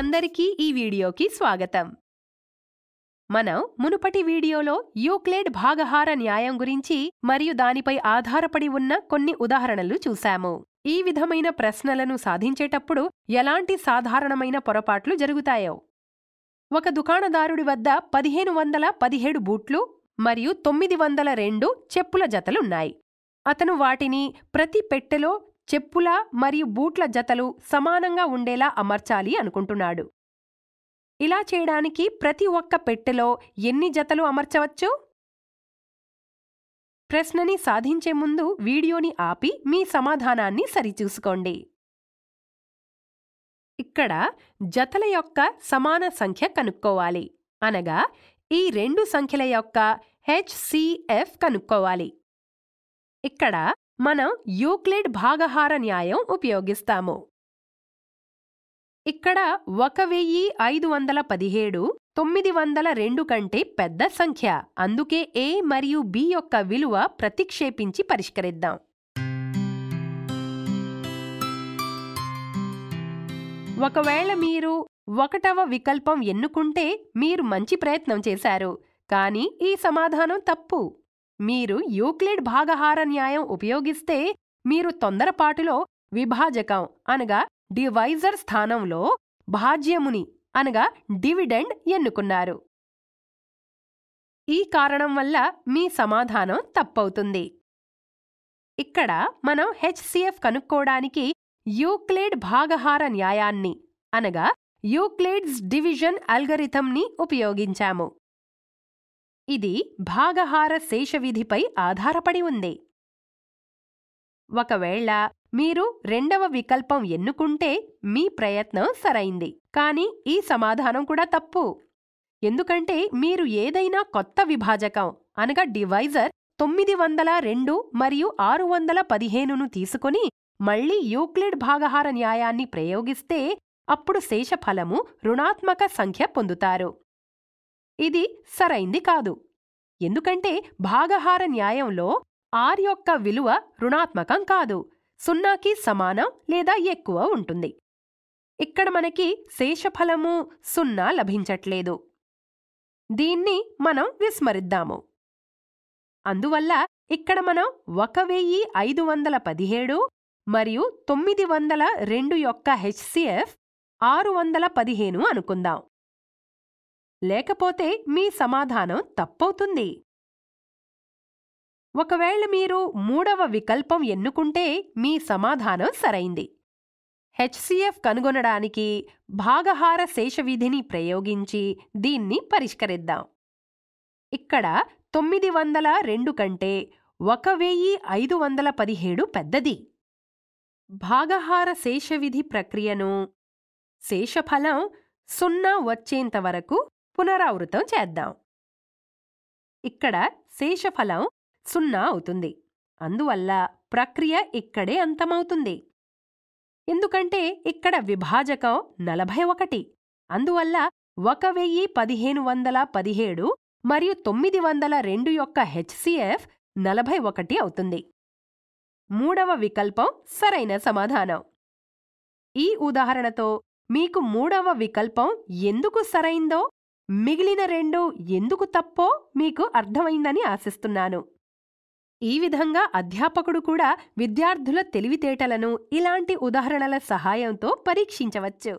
అందరికీ ఈ వీడియోకి స్వాగతం మనం మునుపటి వీడియోలో యూక్లేడ్ భాగహార న్యాయం గురించి మరియు దానిపై ఆధారపడి ఉన్న కొన్ని ఉదాహరణలు చూశాము ఈ విధమైన ప్రశ్నలను సాధించేటప్పుడు ఎలాంటి సాధారణమైన పొరపాట్లు జరుగుతాయో ఒక దుకాణదారుడి వద్ద పదిహేను వందల పదిహేడు బూట్లు మరియు తొమ్మిది వందల రెండు చెప్పుల జతలున్నాయి అతను వాటిని ప్రతి పెట్టెలో చెప్పుల మరియు బూట్ల జతలు సమానంగా ఉండేలా అమర్చాలి అనుకుంటున్నాడు ఇలా చేయడానికి ప్రతి ఒక్క పెట్టెలో ఎన్ని జతలు అమర్చవచ్చు ప్రశ్నని సాధించే ముందు వీడియోని ఆపి మీ సమాధానాన్ని సరిచూసుకోండి ఇక్కడ జతల యొక్క సమాన సంఖ్య కనుక్కోవాలి అనగా ఈ రెండు సంఖ్యల యొక్క హెచ్సిఎఫ్ కనుక్కోవాలి ఇక్కడ మనం యూక్లిడ్ భాగహార న్యాయం ఉపయోగిస్తాము ఇక్కడ ఒక వెయ్యి ఐదు వందల పదిహేడు తొమ్మిది వందల రెండు కంటే పెద్ద సంఖ్య అందుకే ఏ మరియు బి యొక్క విలువ ప్రతిక్షేపించి పరిష్కరిద్దాం ఒకవేళ మీరు ఒకటవ వికల్పం ఎన్నుకుంటే మీరు మంచి ప్రయత్నం చేశారు కానీ ఈ సమాధానం తప్పు మీరు యూక్లిడ్ భాగహార న్యాయం ఉపయోగిస్తే మీరు తొందరపాటులో విభాజకం అనగా డివైజర్ స్థానంలో భాజ్యముని అనగా డివిడెండ్ ఎన్నుకున్నారు ఈ కారణం వల్ల మీ సమాధానం తప్పవుతుంది ఇక్కడ మనం హెచ్సిఎఫ్ కనుక్కోడానికి యూక్లేడ్ భాగహార న్యాయాన్ని అనగా యూక్లేడ్స్ డివిజన్ అల్గరిథంని ఉపయోగించాము ఇది భాగహార శేషవిధిపై ఆధారపడి ఉంది ఒకవేళ మీరు రెండవ వికల్పం ఎన్నుకుంటే మీ ప్రయత్నం సరైంది కానీ ఈ సమాధానం కూడా తప్పు ఎందుకంటే మీరు ఏదైనా కొత్త విభాజకం అనగా డివైజర్ తొమ్మిది వందల రెండు మరియు ఆరు వందల పదిహేనును తీసుకుని మళ్లీ యూక్లిడ్ భాగహార న్యాయాన్ని ప్రయోగిస్తే అప్పుడు శేషఫలము రుణాత్మక సంఖ్య పొందుతారు ఇది సరైంది కాదు ఎందుకంటే భాగహార న్యాయంలో ఆర్ యొక్క విలువ రుణాత్మకం కాదు సున్నాకి సమానం లేదా ఎక్కువ ఉంటుంది ఇక్కడ మనకి శేషఫలము సున్నా లభించట్లేదు దీన్ని మనం విస్మరిద్దాము అందువల్ల ఇక్కడ మనం ఒక వెయ్యి ఐదు వందల పదిహేడు మరియు తొమ్మిది వందల రెండు యొక్క హెచ్సిఎఫ్ ఆరు వందల పదిహేను అనుకుందాం లేకపోతే మీ సమాధానం తప్పవుతుంది ఒకవేళ మీరు మూడవ వికల్పం ఎన్నుకుంటే మీ సమాధానం సరైంది హెచ్సిఎఫ్ కనుగొనడానికి భాగహార శేషవిధిని ప్రయోగించి దీన్ని పరిష్కరిద్దాం ఇక్కడ తొమ్మిది వందల రెండు కంటే ఒక వెయ్యి ఐదు వందల పదిహేడు పెద్దది భాగహార శేషవిధి ప్రక్రియను శేషఫలం సున్నా వచ్చేంతవరకు పునరావృతం చేద్దాం ఇక్కడ శేషఫలం సున్నా అవుతుంది అందువల్ల ప్రక్రియ ఇక్కడే అంతమవుతుంది ఎందుకంటే ఇక్కడ విభాజకం నలభై ఒకటి అందువల్ల ఒక వెయ్యి పదిహేను వందల పదిహేడు మరియు తొమ్మిది వందల రెండు యొక్క హెచ్సిఎఫ్ నలభై ఒకటి అవుతుంది మూడవ వికల్పం సరైన సమాధానం ఈ ఉదాహరణతో మీకు మూడవ వికల్పం ఎందుకు సరైందో మిగిలిన రెండు ఎందుకు తప్పో మీకు అర్థమైందని ఆశిస్తున్నాను ఈ విధంగా అధ్యాపకుడు కూడా విద్యార్థుల తెలివితేటలను ఇలాంటి ఉదాహరణల సహాయంతో పరీక్షించవచ్చు